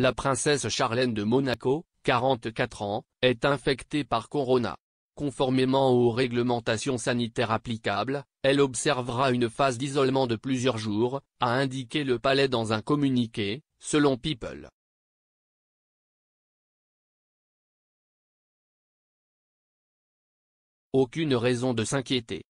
La princesse Charlène de Monaco, 44 ans, est infectée par Corona. Conformément aux réglementations sanitaires applicables, elle observera une phase d'isolement de plusieurs jours, a indiqué le palais dans un communiqué, selon People. Aucune raison de s'inquiéter.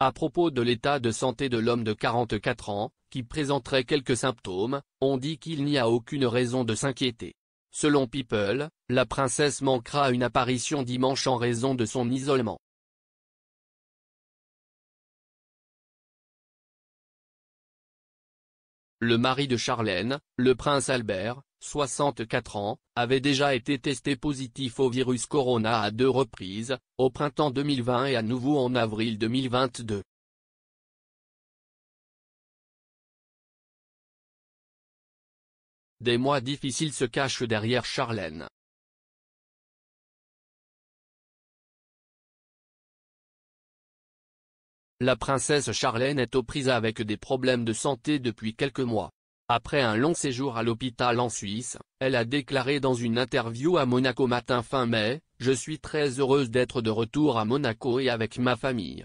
À propos de l'état de santé de l'homme de 44 ans, qui présenterait quelques symptômes, on dit qu'il n'y a aucune raison de s'inquiéter. Selon People, la princesse manquera une apparition dimanche en raison de son isolement. Le mari de Charlène, le prince Albert, 64 ans, avait déjà été testé positif au virus corona à deux reprises, au printemps 2020 et à nouveau en avril 2022. Des mois difficiles se cachent derrière Charlène. La princesse Charlène est aux prises avec des problèmes de santé depuis quelques mois. Après un long séjour à l'hôpital en Suisse, elle a déclaré dans une interview à Monaco Matin fin mai, « Je suis très heureuse d'être de retour à Monaco et avec ma famille.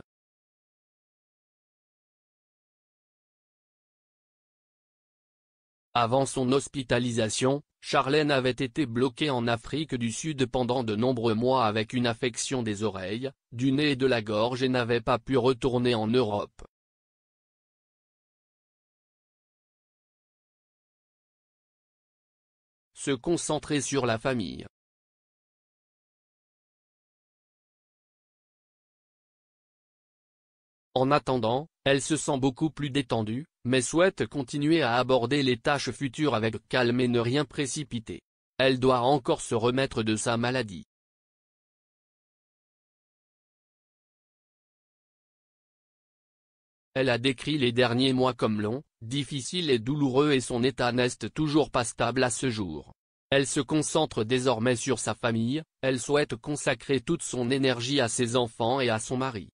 Avant son hospitalisation, Charlène avait été bloquée en Afrique du Sud pendant de nombreux mois avec une affection des oreilles, du nez et de la gorge et n'avait pas pu retourner en Europe. se concentrer sur la famille. En attendant, elle se sent beaucoup plus détendue, mais souhaite continuer à aborder les tâches futures avec calme et ne rien précipiter. Elle doit encore se remettre de sa maladie. Elle a décrit les derniers mois comme longs, difficiles et douloureux et son état n'est toujours pas stable à ce jour. Elle se concentre désormais sur sa famille, elle souhaite consacrer toute son énergie à ses enfants et à son mari.